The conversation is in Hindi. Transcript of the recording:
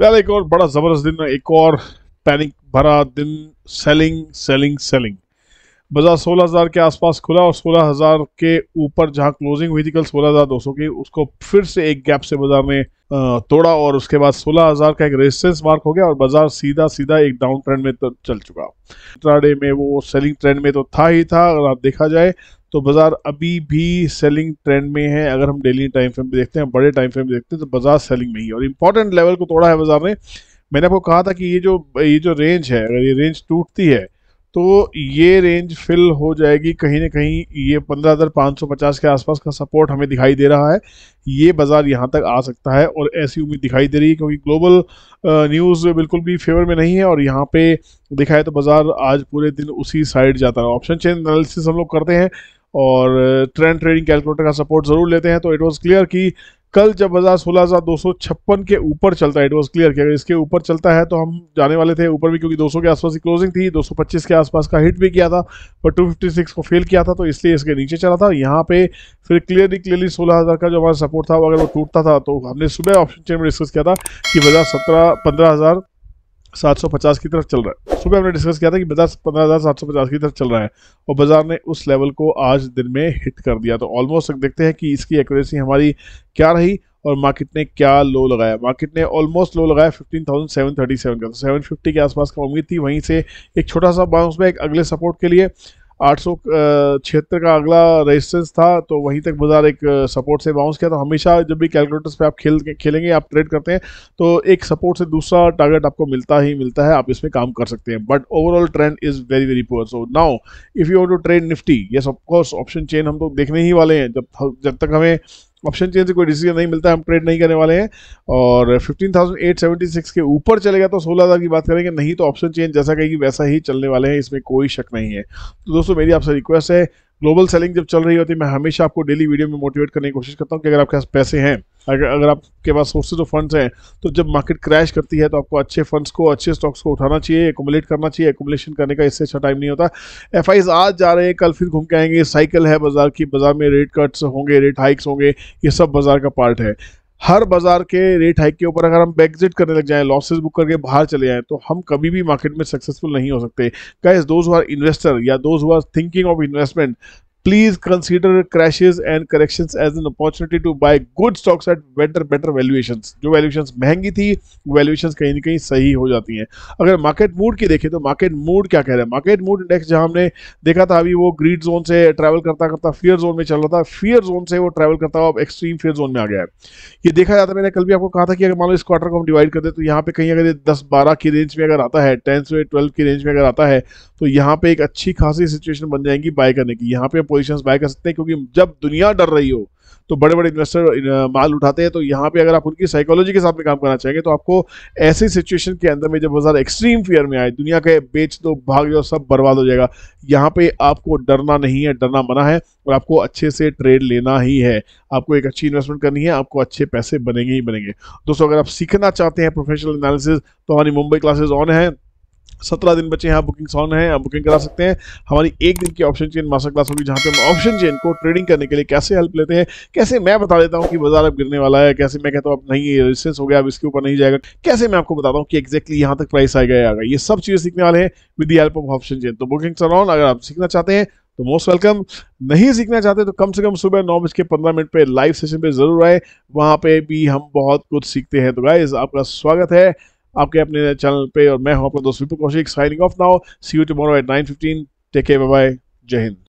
वेल एक और बड़ा ज़बरदस्त दिन एक और पैनिक भरा दिन सेलिंग सेलिंग सेलिंग बाज़ार 16,000 के आसपास खुला और सोलह हज़ार के ऊपर जहां क्लोजिंग हुई थी कल सोलह हज़ार दो सौ की उसको फिर से एक गैप से बाज़ार ने तोड़ा और उसके बाद सोलह हज़ार का एक रेजिस्टेंस मार्क हो गया और बाज़ार सीधा सीधा एक डाउन ट्रेंड में तो चल चुका ट्राडे में वो सेलिंग ट्रेंड में तो था ही था अगर आप देखा जाए तो बाज़ार अभी भी सेलिंग ट्रेंड में है अगर हम डेली टाइम फ्रेम पे देखते हैं बड़े टाइम फ्रेम पे देखते हैं तो बाज़ार सेलिंग में ही और इंपॉर्टेंट लेवल को तोड़ा है बाज़ार ने मैंने आपको कहा था कि ये जो ये जो रेंज है अगर ये रेंज टूटती है तो ये रेंज फिल हो जाएगी कहीं ना कहीं ये पचास के आसपास का सपोर्ट हमें दिखाई दे रहा है ये बाज़ार यहाँ तक आ सकता है और ऐसी उम्मीद दिखाई दे रही है क्योंकि ग्लोबल न्यूज़ बिल्कुल भी फेवर में नहीं है और यहाँ पे देखा है तो बाज़ार आज पूरे दिन उसी साइड जाता है ऑप्शन चेंज एनालिसिस हम लोग करते हैं और ट्रेंड ट्रेडिंग कैलकुलेटर का सपोर्ट ज़रूर लेते हैं तो इट वॉज़ क्लियर कि कल जब बाजार सोलह हज़ार दो के ऊपर चलता है इट वॉज क्लियर कि अगर इसके ऊपर चलता है तो हम जाने वाले थे ऊपर भी क्योंकि 200 के आसपास की क्लोजिंग थी 225 के आसपास का हिट भी किया था पर 256 को फेल किया था तो इसलिए इसके नीचे चला था यहाँ पे फिर क्लियरली क्लियरली हज़ार का जो हमारा सपोर्ट था अगर वो टूटता था तो हमने सुबह ऑप्शन चेन में डिस्कस किया था कि बाजार सत्रह पंद्रह 750 की तरफ चल रहा है सुबह हमने डिस्कस किया था कि बाजार पंद्रह हज़ार सात सौ पचास की तरफ चल रहा है और बाजार ने उस लेवल को आज दिन में हिट कर दिया तो ऑलमोस्ट देखते हैं कि इसकी एक्यूरेसी हमारी क्या रही और मार्केट ने क्या लो लगाया मार्केट ने ऑलमोस्ट लो लगाया 15,737 का तो 750 के आसपास का उम्मीद थी वहीं से एक छोटा सा बाउंस बैक अगले सपोर्ट के लिए आठ सौ का अगला रेजिस्टेंस था तो वहीं तक बाजार एक सपोर्ट से बाउंस किया तो हमेशा जब भी कैलकुलेटर्स पे आप खेल खेलेंगे आप ट्रेड करते हैं तो एक सपोर्ट से दूसरा टारगेट आपको मिलता ही मिलता है आप इसमें काम कर सकते हैं but overall trend is very very poor so now if you to trade Nifty yes of course option chain हम लोग तो देखने ही वाले हैं जब जब तक हमें ऑप्शन चेंज से तो कोई डिसीजन नहीं मिलता हम ट्रेड नहीं करने वाले हैं और 15,876 के ऊपर चलेगा तो 16,000 की बात करेंगे नहीं तो ऑप्शन चेंज जैसा कहेगी वैसा ही चलने वाले हैं इसमें कोई शक नहीं है तो दोस्तों मेरी आपसे रिक्वेस्ट है ग्लोबल सेलिंग जब चल रही होती है मैं हमेशा आपको डेली वीडियो में मोटिवेट करने की कोशिश करता हूँ कि अगर आपके पास पैसे हैं अगर अगर आपके पास सोर्सेज ऑफ फंड्स हैं तो जब मार्केट क्रैश करती है तो आपको अच्छे फंड्स को अच्छे स्टॉक्स को उठाना चाहिए एकोमुलेट करना चाहिए एकोमलेशन करने का इससे अच्छा टाइम नहीं होता एफ आज जा रहे हैं कल फिर घूम के आएंगे साइकिल है बाजार की बाजार में रेट कट्स होंगे रेट हाइक्स होंगे ये सब बाजार का पार्ट है हर बाजार के रेट हाइक के ऊपर अगर हम बैकजिट करने लग जाएं लॉसेस बुक करके बाहर चले जाएं तो हम कभी भी मार्केट में सक्सेसफुल नहीं हो सकते कैस दोज हुआ इन्वेस्टर या those who thinking of investment please consider crashes and corrections as an opportunity to buy good stocks at better better valuations जो वैल्यूशन महंगी थी valuations कहीं ना कहीं सही हो जाती हैं अगर मार्केट मूड की देखें तो मार्केट मूड क्या कह रहा है मार्केट मूड index जहां हमने देखा था अभी वो ग्रीड जोन से ट्रैवल करता करता फियर जोन में चल रहा था फियर जोन से वो ट्रैवल करता हुआ अब एक्सट्रीम फियर जोन में आ गया है ये देखा जाता है मैंने कल भी आपको कहा था कि अगर मान लो इस क्वार्टर को हम डिवाइड कर दे तो यहाँ पे कहीं अगर दस बारह की रेंज में अगर आता है टेंथ से की रेंज में अगर आता है तो यहाँ पे एक अच्छी खासी सिचुएशन बन जाएगी बाय करने की यहाँ पे पोजिशन बाय कर सकते हैं क्योंकि जब दुनिया डर रही हो तो बड़े बड़े इन्वेस्टर माल उठाते हैं तो यहाँ पे अगर आप उनकी साइकोलॉजी के साथ में काम करना चाहेंगे तो आपको ऐसी सिचुएशन के अंदर में जब बाजार एक्सट्रीम फियर में आए दुनिया के बेच दो भाग जाओ सब बर्बाद हो जाएगा यहाँ पे आपको डरना नहीं है डरना मना है और आपको अच्छे से ट्रेड लेना ही है आपको एक अच्छी इन्वेस्टमेंट करनी है आपको अच्छे पैसे बनेंगे ही बनेंगे दोस्तों अगर आप सीखना चाहते हैं प्रोफेशनल एनालिसिस तो हमारी मुंबई क्लासेज ऑन है सत्रह दिन बचे हैं बुकिंग ऑन है आप बुकिंग करा सकते हैं हमारी एक दिन की ऑप्शन चेन मास्टर क्लास होगी जहाँ पे हम ऑप्शन चेन को ट्रेडिंग करने के लिए कैसे हेल्प लेते हैं कैसे मैं बता देता हूँ कि बाजार अब गिरने वाला है कैसे मैं कहता हूँ अब नहीं रेजिस्टेंस हो गया अब इसके ऊपर नहीं जाएगा कैसे मैं आपको बताता हूँ कि एक्जैक्टली यहाँ तक प्राइस आएगा या आएगा ये सब चीज़ सीखने वाले हैं with the help of option chain तो बुकिंग्स ऑन अगर आप सीखना चाहते हैं तो मोस्ट वेलकम नहीं सीखना चाहते तो कम से कम सुबह नौ बज के पंद्रह मिनट पे लाइव सेशन पे जरूर आए वहाँ पे भी हम बहुत कुछ सीखते हैं तो गाइज आपका स्वागत है आपके अपने चैनल पे और मैं हूं आपका दोस्त Vipul Kaushik signing off now see you tomorrow at nine fifteen take care bye जय हिंद